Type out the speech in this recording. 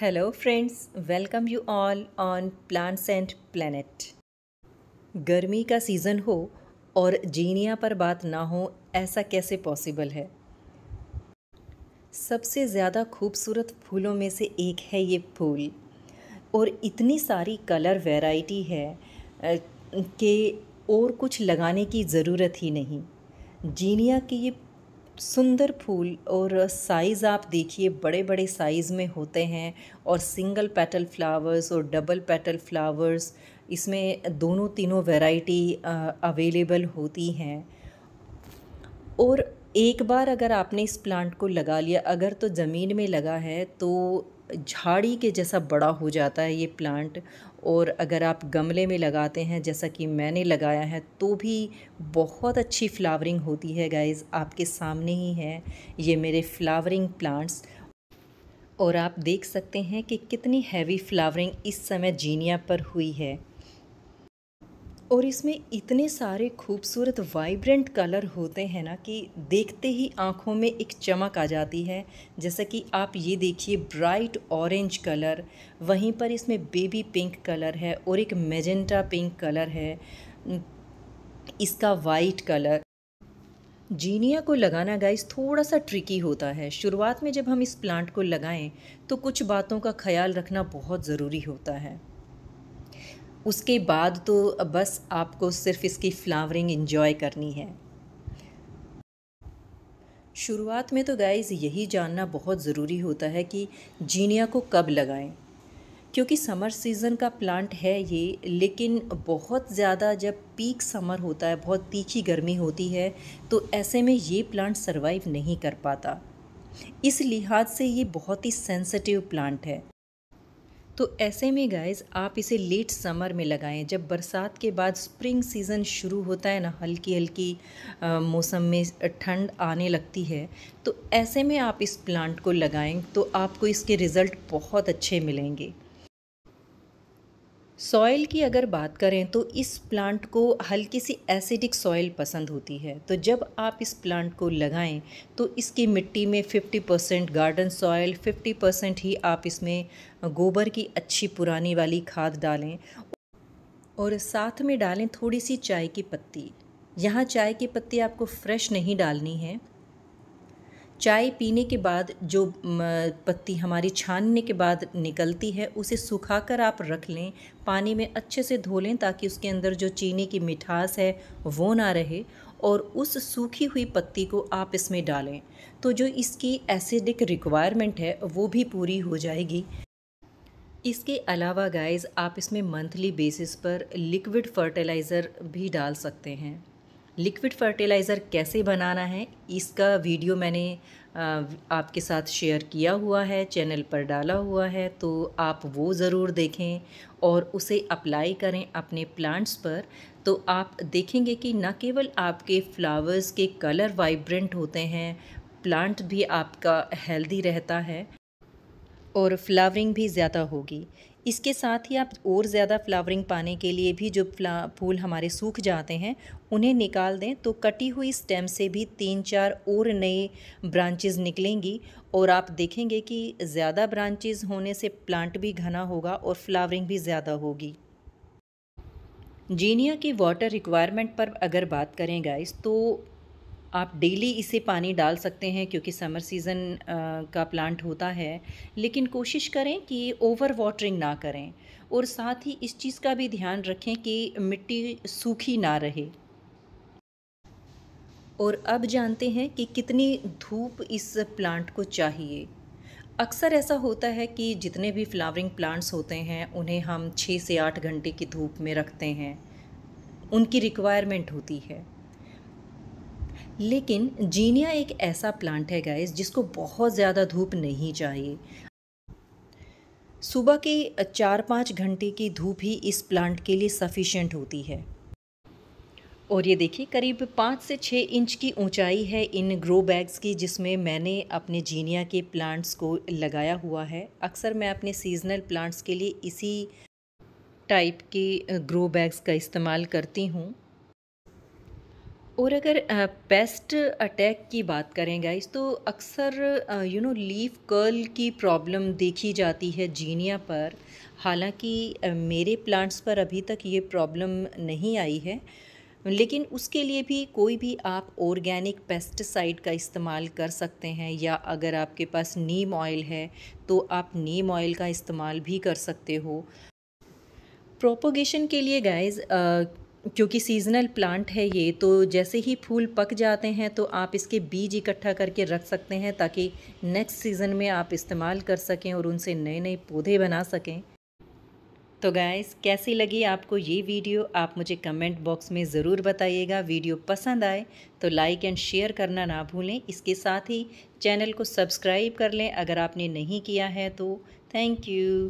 hello friends welcome you all on plants and planet गर्मी का season हो और जीनिया पर बात ना हो ऐसा कैसे पॉसिबल है सबसे ज़्यादा खूबसूरत फूलों में से एक है ये फूल और इतनी सारी कलर वैरायटी है कि और कुछ लगाने की ज़रूरत ही नहीं जीनिया के ये सुंदर फूल और साइज़ आप देखिए बड़े बड़े साइज़ में होते हैं और सिंगल पेटल फ्लावर्स और डबल पेटल फ्लावर्स इसमें दोनों तीनों वैरायटी अवेलेबल होती हैं और एक बार अगर आपने इस प्लांट को लगा लिया अगर तो ज़मीन में लगा है तो झाड़ी के जैसा बड़ा हो जाता है ये प्लांट और अगर आप गमले में लगाते हैं जैसा कि मैंने लगाया है तो भी बहुत अच्छी फ्लावरिंग होती है गाइज़ आपके सामने ही है ये मेरे फ्लावरिंग प्लांट्स और आप देख सकते हैं कि कितनी हैवी फ्लावरिंग इस समय जीनिया पर हुई है और इसमें इतने सारे खूबसूरत वाइब्रेंट कलर होते हैं ना कि देखते ही आँखों में एक चमक आ जाती है जैसा कि आप ये देखिए ब्राइट ऑरेंज कलर वहीं पर इसमें बेबी पिंक कलर है और एक मेजेंटा पिंक कलर है इसका वाइट कलर जीनिया को लगाना गाइस थोड़ा सा ट्रिकी होता है शुरुआत में जब हम इस प्लांट को लगाएं तो कुछ बातों का ख्याल रखना बहुत ज़रूरी होता है उसके बाद तो बस आपको सिर्फ इसकी फ्लावरिंग इन्जॉय करनी है शुरुआत में तो गाइस यही जानना बहुत ज़रूरी होता है कि जीनिया को कब लगाएं क्योंकि समर सीज़न का प्लांट है ये लेकिन बहुत ज़्यादा जब पीक समर होता है बहुत तीखी गर्मी होती है तो ऐसे में ये प्लांट सर्वाइव नहीं कर पाता इस लिहाज से ये बहुत ही सेंसिटिव प्लांट है तो ऐसे में गाइस आप इसे लेट समर में लगाएं जब बरसात के बाद स्प्रिंग सीज़न शुरू होता है ना हल्की हल्की मौसम में ठंड आने लगती है तो ऐसे में आप इस प्लांट को लगाएं तो आपको इसके रिज़ल्ट बहुत अच्छे मिलेंगे सॉइल की अगर बात करें तो इस प्लांट को हल्की सी एसिडिक सॉइल पसंद होती है तो जब आप इस प्लांट को लगाएं तो इसकी मिट्टी में 50 परसेंट गार्डन सॉइल 50 परसेंट ही आप इसमें गोबर की अच्छी पुरानी वाली खाद डालें और साथ में डालें थोड़ी सी चाय की पत्ती यहाँ चाय की पत्ती आपको फ्रेश नहीं डालनी है चाय पीने के बाद जो पत्ती हमारी छानने के बाद निकलती है उसे सुखाकर आप रख लें पानी में अच्छे से धो लें ताकि उसके अंदर जो चीनी की मिठास है वो ना रहे और उस सूखी हुई पत्ती को आप इसमें डालें तो जो इसकी एसिडिक रिक्वायरमेंट है वो भी पूरी हो जाएगी इसके अलावा गाइस आप इसमें मंथली बेसिस पर लिक्विड फर्टिलाइज़र भी डाल सकते हैं लिक्विड फर्टिलाइज़र कैसे बनाना है इसका वीडियो मैंने आपके साथ शेयर किया हुआ है चैनल पर डाला हुआ है तो आप वो ज़रूर देखें और उसे अप्लाई करें अपने प्लांट्स पर तो आप देखेंगे कि न केवल आपके फ्लावर्स के कलर वाइब्रेंट होते हैं प्लांट भी आपका हेल्दी रहता है और फ्लावरिंग भी ज़्यादा होगी इसके साथ ही आप और ज़्यादा फ्लावरिंग पाने के लिए भी जो फूल हमारे सूख जाते हैं उन्हें निकाल दें तो कटी हुई स्टेम से भी तीन चार और नए ब्रांचेस निकलेंगी और आप देखेंगे कि ज़्यादा ब्रांचेस होने से प्लांट भी घना होगा और फ्लावरिंग भी ज़्यादा होगी जीनिया की वाटर रिक्वायरमेंट पर अगर बात करें गाइस तो आप डेली इसे पानी डाल सकते हैं क्योंकि समर सीज़न का प्लांट होता है लेकिन कोशिश करें कि ओवर वाटरिंग ना करें और साथ ही इस चीज़ का भी ध्यान रखें कि मिट्टी सूखी ना रहे और अब जानते हैं कि कितनी धूप इस प्लांट को चाहिए अक्सर ऐसा होता है कि जितने भी फ्लावरिंग प्लांट्स होते हैं उन्हें हम छः से आठ घंटे की धूप में रखते हैं उनकी रिक्वायरमेंट होती है लेकिन जीनिया एक ऐसा प्लांट है गाइस जिसको बहुत ज़्यादा धूप नहीं चाहिए सुबह के चार पाँच घंटे की धूप ही इस प्लांट के लिए सफिशेंट होती है और ये देखिए करीब पाँच से छः इंच की ऊंचाई है इन ग्रो बैग्स की जिसमें मैंने अपने जीनिया के प्लांट्स को लगाया हुआ है अक्सर मैं अपने सीजनल प्लांट्स के लिए इसी टाइप के ग्रो बैग्स का इस्तेमाल करती हूँ और अगर पेस्ट अटैक की बात करें गाइस तो अक्सर यू नो लीफ कर्ल की प्रॉब्लम देखी जाती है जीनिया पर हालांकि मेरे प्लांट्स पर अभी तक ये प्रॉब्लम नहीं आई है लेकिन उसके लिए भी कोई भी आप ऑर्गेनिक पेस्टिसाइड का इस्तेमाल कर सकते हैं या अगर आपके पास नीम ऑयल है तो आप नीम ऑयल का इस्तेमाल भी कर सकते हो प्रोपोगेशन के लिए गाइज़ क्योंकि सीजनल प्लांट है ये तो जैसे ही फूल पक जाते हैं तो आप इसके बीज इकट्ठा करके रख सकते हैं ताकि नेक्स्ट सीज़न में आप इस्तेमाल कर सकें और उनसे नए नए पौधे बना सकें तो गाइस कैसी लगी आपको ये वीडियो आप मुझे कमेंट बॉक्स में ज़रूर बताइएगा वीडियो पसंद आए तो लाइक एंड शेयर करना ना भूलें इसके साथ ही चैनल को सब्सक्राइब कर लें अगर आपने नहीं किया है तो थैंक यू